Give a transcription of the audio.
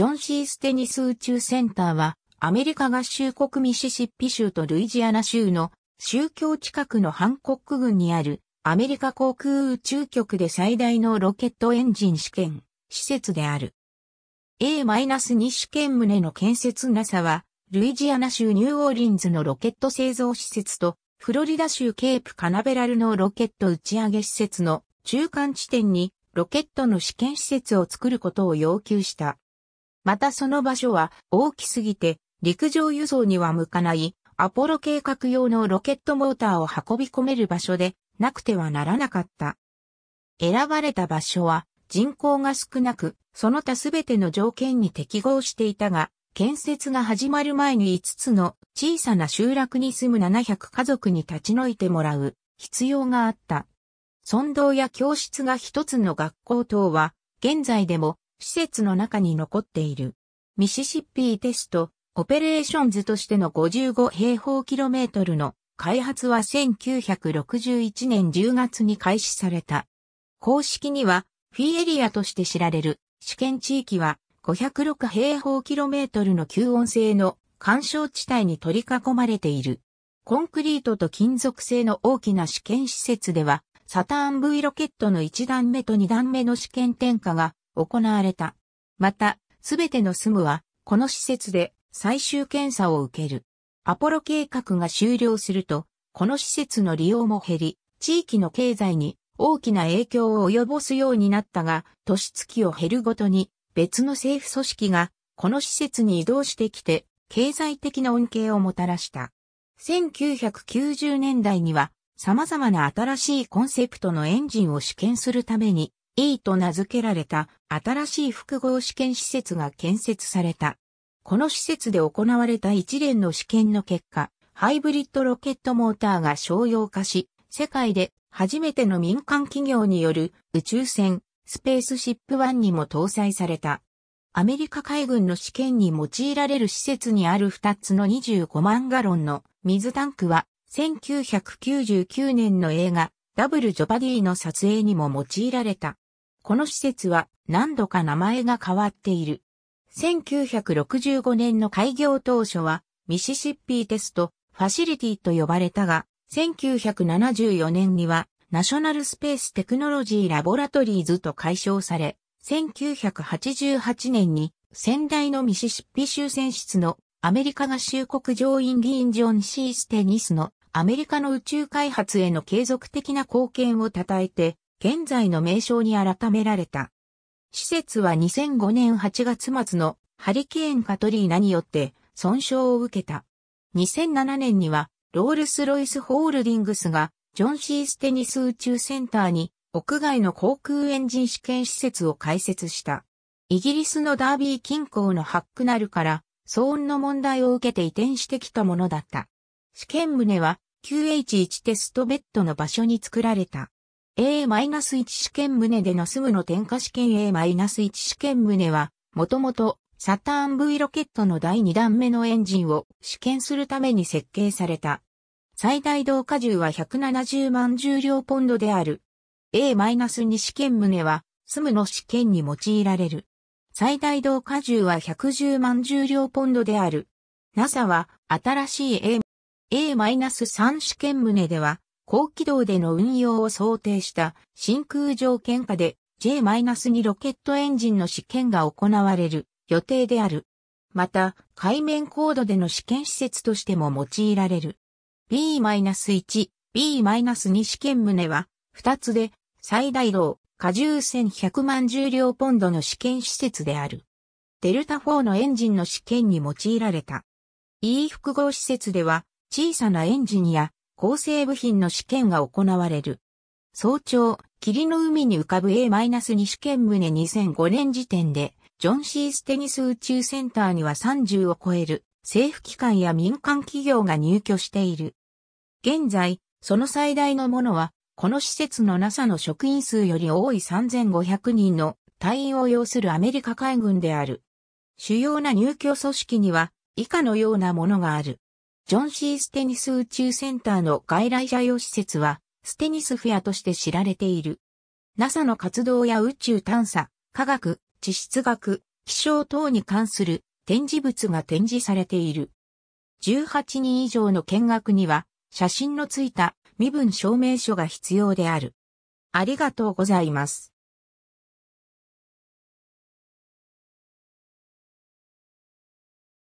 ジョン・シー・ステニス宇宙センターは、アメリカ合衆国ミシシッピ州とルイジアナ州の宗教近くのハンコック郡にあるアメリカ航空宇宙局で最大のロケットエンジン試験施設である。A-2 試験棟の建設 NASA は、ルイジアナ州ニューオーリンズのロケット製造施設と、フロリダ州ケープカナベラルのロケット打ち上げ施設の中間地点にロケットの試験施設を作ることを要求した。またその場所は大きすぎて陸上輸送には向かないアポロ計画用のロケットモーターを運び込める場所でなくてはならなかった。選ばれた場所は人口が少なく、その他すべての条件に適合していたが、建設が始まる前に5つの小さな集落に住む700家族に立ち退いてもらう必要があった。村道や教室が一つの学校等は、現在でも施設の中に残っている。ミシシッピーテスト、オペレーションズとしての55平方キロメートルの開発は1961年10月に開始された。公式には、フィエリアとして知られる試験地域は506平方キロメートルの吸音性の干渉地帯に取り囲まれている。コンクリートと金属製の大きな試験施設では、サターン V ロケットの1段目と2段目の試験点火が行われた。また、すべてのスムは、この施設で最終検査を受ける。アポロ計画が終了すると、この施設の利用も減り、地域の経済に大きな影響を及ぼすようになったが、年月を減るごとに別の政府組織がこの施設に移動してきて、経済的な恩恵をもたらした。1990年代には様々な新しいコンセプトのエンジンを試験するために E と名付けられた新しい複合試験施設が建設された。この施設で行われた一連の試験の結果、ハイブリッドロケットモーターが商用化し、世界で初めての民間企業による宇宙船スペースシップ1にも搭載された。アメリカ海軍の試験に用いられる施設にある2つの25万ガロンの水タンクは1999年の映画ダブルジョバディの撮影にも用いられた。この施設は何度か名前が変わっている。1965年の開業当初はミシシッピーテストファシリティと呼ばれたが、1974年にはナショナルスペーステクノロジーラボラトリーズと解消され、1988年に先代のミシシッピ州選出のアメリカ合衆国上院議員ジョン・シーステニスのアメリカの宇宙開発への継続的な貢献を称えて現在の名称に改められた。施設は2005年8月末のハリケーンカトリーナによって損傷を受けた。2007年にはロールスロイスホールディングスがジョン・シーステニス宇宙センターに屋外の航空エンジン試験施設を開設した。イギリスのダービー近郊のハックナルから騒音の問題を受けて移転してきたものだった。試験棟は QH1 テストベッドの場所に作られた。A-1 試験棟でのすぐの点火試験 A-1 試験棟は、もともとサターン V ロケットの第2段目のエンジンを試験するために設計された。最大動荷重は170万重量ポンドである。A-2 試験棟は、スムの試験に用いられる。最大動荷重は110万重量ポンドである。NASA は、新しい A-3 試験棟では、高軌道での運用を想定した真空条件下で J-2 ロケットエンジンの試験が行われる予定である。また、海面高度での試験施設としても用いられる。B-1、B-2 試験棟は、2つで、最大量、荷重1100万重量ポンドの試験施設である。デルタ4のエンジンの試験に用いられた。E 複合施設では、小さなエンジンや構成部品の試験が行われる。早朝、霧の海に浮かぶ A-2 試験棟2005年時点で、ジョン・シー・ステニス宇宙センターには30を超える政府機関や民間企業が入居している。現在、その最大のものは、この施設の NASA の職員数より多い3500人の隊員を要するアメリカ海軍である。主要な入居組織には以下のようなものがある。ジョン・シー・ステニス宇宙センターの外来者用施設は、ステニスフェアとして知られている。NASA の活動や宇宙探査、科学、地質学、気象等に関する展示物が展示されている。18人以上の見学には、写真のついた身分証明書が必要である。ありがとうございます。